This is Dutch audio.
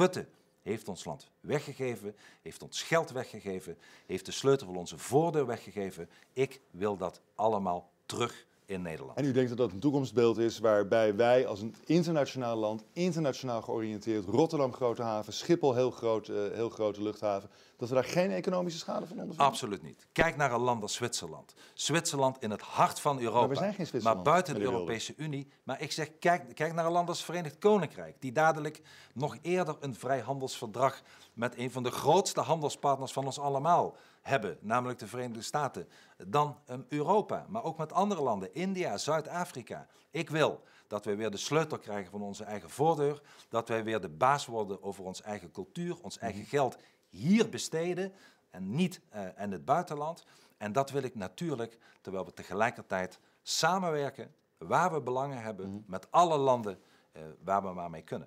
Rutte heeft ons land weggegeven, heeft ons geld weggegeven, heeft de sleutel van onze voordeur weggegeven. Ik wil dat allemaal terug in Nederland. En u denkt dat dat een toekomstbeeld is waarbij wij als een internationaal land, internationaal georiënteerd, Rotterdam grote haven, Schiphol heel, groot, eh, heel grote luchthaven, dat we daar geen economische schade van ondervinden? Absoluut niet. Kijk naar een land als Zwitserland. Zwitserland in het hart van Europa. Maar we zijn geen Zwitserland. Maar buiten de Europese Unie. Maar ik zeg, kijk, kijk naar een land als Verenigd Koninkrijk, die dadelijk nog eerder een vrijhandelsverdrag met een van de grootste handelspartners van ons allemaal hebben, namelijk de Verenigde Staten, dan ehm, Europa, maar ook met andere landen. India, Zuid-Afrika. Ik wil dat wij weer de sleutel krijgen van onze eigen voordeur. Dat wij weer de baas worden over onze eigen cultuur, ons eigen mhm. geld hier besteden en niet eh, in het buitenland. En dat wil ik natuurlijk terwijl we tegelijkertijd samenwerken waar we belangen hebben mhm. met alle landen eh, waar we maar mee kunnen.